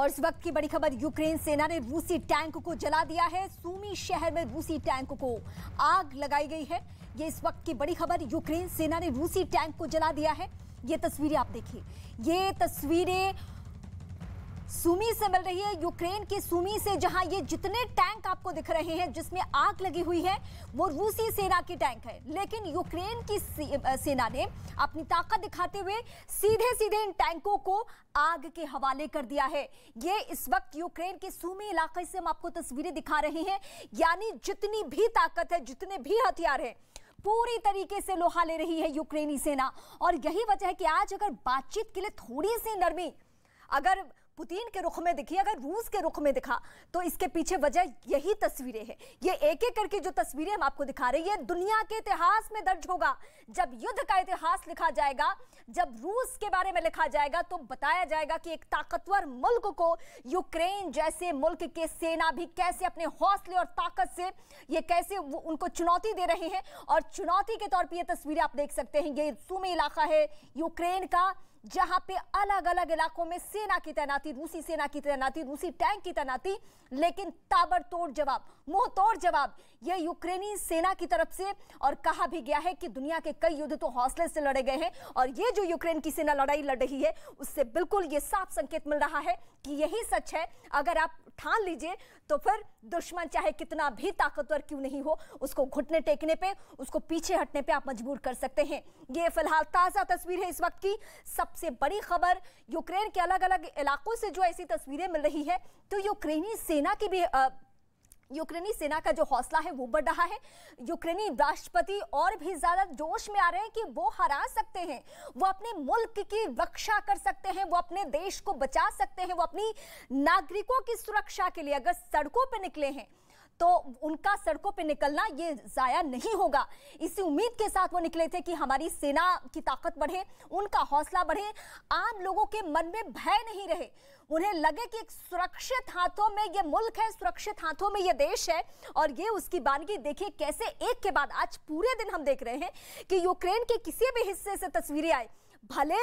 और इस वक्त की बड़ी खबर यूक्रेन सेना ने रूसी टैंक को जला दिया है सूमी शहर में रूसी टैंक को आग लगाई गई है ये इस वक्त की बड़ी खबर यूक्रेन सेना ने रूसी टैंक को जला दिया है ये तस्वीरें आप देखिए ये तस्वीरें सुमी से मिल रही है यूक्रेन के सुमी से जहां ये जितने टैंक आपको दिख रहे हैं जिसमें आग लगी हुई है वो रूसी सेना के टैंक है लेकिन यूक्रेन की सेना ने अपनी ताकत दिखाते हुए सीधे सीधे इन टैंकों को आग के हवाले कर दिया है ये इस वक्त यूक्रेन के सुमी इलाके से हम आपको तस्वीरें दिखा रहे हैं यानी जितनी भी ताकत है जितने भी हथियार है पूरी तरीके से लोहा ले रही है यूक्रेनी सेना और यही वजह है कि आज अगर बातचीत के लिए थोड़ी सी नरमी अगर पुतिन के रुख में दिखी अगर रूस के रुख में दिखा तो इसके पीछे वजह यही तस्वीरें हैं ये एक एक करके जो तस्वीरें हम आपको दिखा रहे हैं ये दुनिया के इतिहास में दर्ज होगा जब युद्ध का इतिहास लिखा जाएगा जब रूस के बारे में लिखा जाएगा तो बताया जाएगा कि एक ताकतवर मुल्क को यूक्रेन जैसे मुल्क के सेना भी कैसे अपने हौसले और ताकत से ये कैसे उनको चुनौती दे रहे हैं और चुनौती के तौर पर यह तस्वीरें आप देख सकते हैं ये सूमी इलाका है यूक्रेन का जहां पे अलग अलग इलाकों में सेना की तैनाती रूसी सेना की तैनाती रूसी टैंक की तैनाती लेकिन ताबड़तोड़ जवाब मुंह तोड़ जवाब यह यूक्रेनी सेना की तरफ से और कहा भी गया है कि दुनिया के कई युद्ध तो हौसले से लड़े गए हैं और ये जो यूक्रेन की सेना लड़ाई लड़ रही है उससे बिल्कुल ये साफ संकेत मिल रहा है कि यही सच है अगर आप ठान लीजिए तो फिर दुश्मन चाहे कितना भी ताकतवर क्यों नहीं हो उसको घुटने टेकने पे उसको पीछे हटने पे आप मजबूर कर सकते हैं ये फिलहाल ताज़ा तस्वीर है इस वक्त की सब सबसे बड़ी खबर यूक्रेन के अलग अलग इलाकों से जो ऐसी तस्वीरें मिल रही है तो यूक्रेनी सेना की भी आ, यूक्रेनी सेना का जो हौसला है वो बढ़ रहा है यूक्रेनी राष्ट्रपति और भी ज़्यादा जोश में आ रहे हैं कि वो हरा सकते हैं वो अपने मुल्क की रक्षा कर सकते हैं वो अपने देश को बचा सकते हैं वो अपनी नागरिकों की सुरक्षा के लिए अगर सड़कों पर निकले हैं तो उनका सड़कों पर निकलना ये ज़ाया नहीं होगा इसी उम्मीद के साथ वो निकले थे कि हमारी सेना की ताकत बढ़े उनका हौसला बढ़े आम लोगों के मन में भय नहीं रहे उन्हें लगे कि सुरक्षित हाथों में ये मुल्क है सुरक्षित हाथों में ये देश है और ये उसकी बानगी देखिए कैसे एक के बाद आज पूरे दिन हम देख रहे हैं कि यूक्रेन के किसी भी हिस्से से तस्वीरें आई भले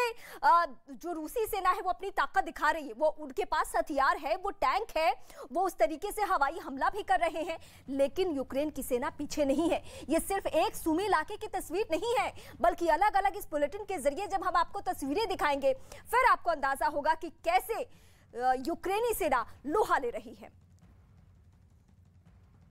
जो रूसी सेना है वो अपनी ताकत दिखा रही है वो उनके पास हथियार है वो टैंक है वो उस तरीके से हवाई हमला भी कर रहे हैं लेकिन यूक्रेन की सेना पीछे नहीं है ये सिर्फ एक सुमे इलाके की तस्वीर नहीं है बल्कि अलग अलग इस बुलेटिन के जरिए जब हम आपको तस्वीरें दिखाएंगे फिर आपको अंदाजा होगा कि कैसे यूक्रेनी सेना लोहा ले रही है